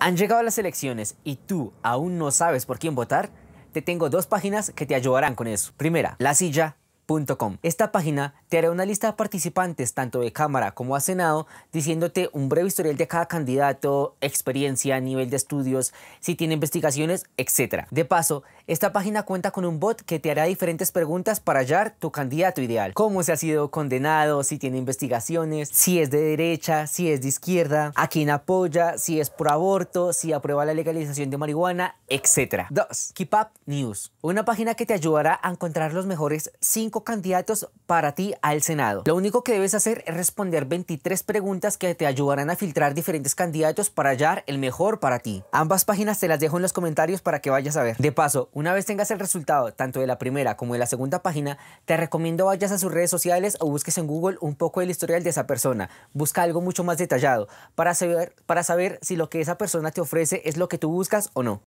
Han llegado las elecciones y tú aún no sabes por quién votar, te tengo dos páginas que te ayudarán con eso. Primera, la silla esta página te hará una lista de participantes tanto de Cámara como a Senado, diciéndote un breve historial de cada candidato, experiencia, nivel de estudios, si tiene investigaciones, etc. De paso, esta página cuenta con un bot que te hará diferentes preguntas para hallar tu candidato ideal. Cómo se ha sido condenado, si tiene investigaciones, si es de derecha, si es de izquierda, a quién apoya, si es por aborto, si aprueba la legalización de marihuana, etcétera 2. Keep Up News, una página que te ayudará a encontrar los mejores 5 candidatos para ti al Senado. Lo único que debes hacer es responder 23 preguntas que te ayudarán a filtrar diferentes candidatos para hallar el mejor para ti. Ambas páginas te las dejo en los comentarios para que vayas a ver. De paso, una vez tengas el resultado tanto de la primera como de la segunda página, te recomiendo vayas a sus redes sociales o busques en Google un poco el historial de esa persona. Busca algo mucho más detallado para saber, para saber si lo que esa persona te ofrece es lo que tú buscas o no.